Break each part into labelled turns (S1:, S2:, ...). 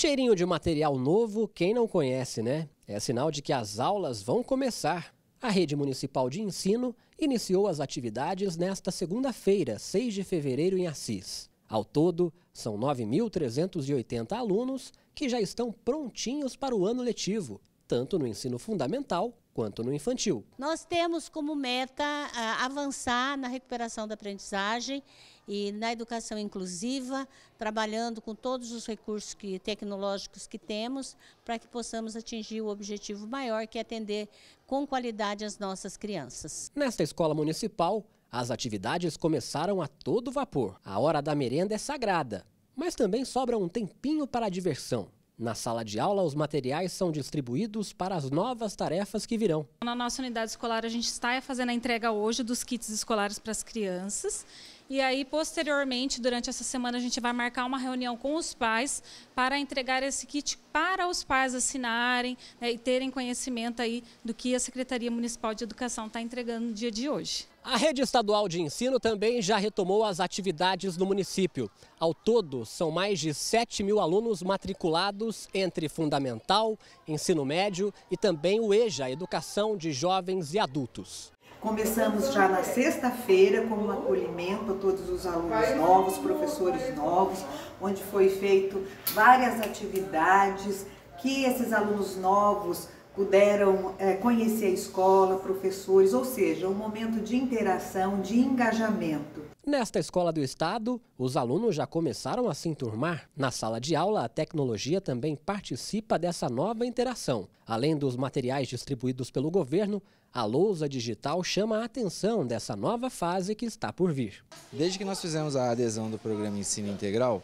S1: Cheirinho de material novo, quem não conhece, né? É sinal de que as aulas vão começar. A Rede Municipal de Ensino iniciou as atividades nesta segunda-feira, 6 de fevereiro, em Assis. Ao todo, são 9.380 alunos que já estão prontinhos para o ano letivo, tanto no ensino fundamental quanto no infantil.
S2: Nós temos como meta ah, avançar na recuperação da aprendizagem e na educação inclusiva, trabalhando com todos os recursos que, tecnológicos que temos para que possamos atingir o objetivo maior, que é atender com qualidade as nossas crianças.
S1: Nesta escola municipal, as atividades começaram a todo vapor. A hora da merenda é sagrada, mas também sobra um tempinho para a diversão. Na sala de aula, os materiais são distribuídos para as novas tarefas que virão.
S3: Na nossa unidade escolar, a gente está fazendo a entrega hoje dos kits escolares para as crianças. E aí, posteriormente, durante essa semana, a gente vai marcar uma reunião com os pais para entregar esse kit para os pais assinarem né, e terem conhecimento aí do que a Secretaria Municipal de Educação está entregando no
S1: dia de hoje. A rede estadual de ensino também já retomou as atividades no município. Ao todo, são mais de 7 mil alunos matriculados entre fundamental, ensino médio e também o EJA, Educação de Jovens e Adultos.
S4: Começamos já na sexta-feira com um acolhimento a todos os alunos novos, professores novos, onde foi feito várias atividades que esses alunos novos puderam é, conhecer a escola, professores, ou seja, um momento de interação, de engajamento.
S1: Nesta escola do estado, os alunos já começaram a se enturmar. Na sala de aula, a tecnologia também participa dessa nova interação. Além dos materiais distribuídos pelo governo, a lousa digital chama a atenção dessa nova fase que está
S5: por vir. Desde que nós fizemos a adesão do programa Ensino Integral,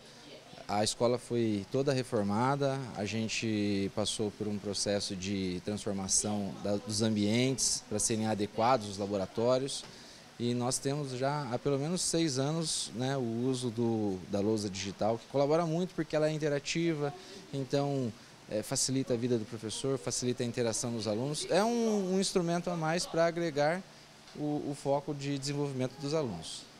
S5: a escola foi toda reformada, a gente passou por um processo de transformação da, dos ambientes para serem adequados os laboratórios e nós temos já há pelo menos seis anos né, o uso do, da lousa digital, que colabora muito porque ela é interativa, então é, facilita a vida do professor, facilita a interação dos alunos. É um, um instrumento a mais para agregar o, o foco de desenvolvimento dos alunos.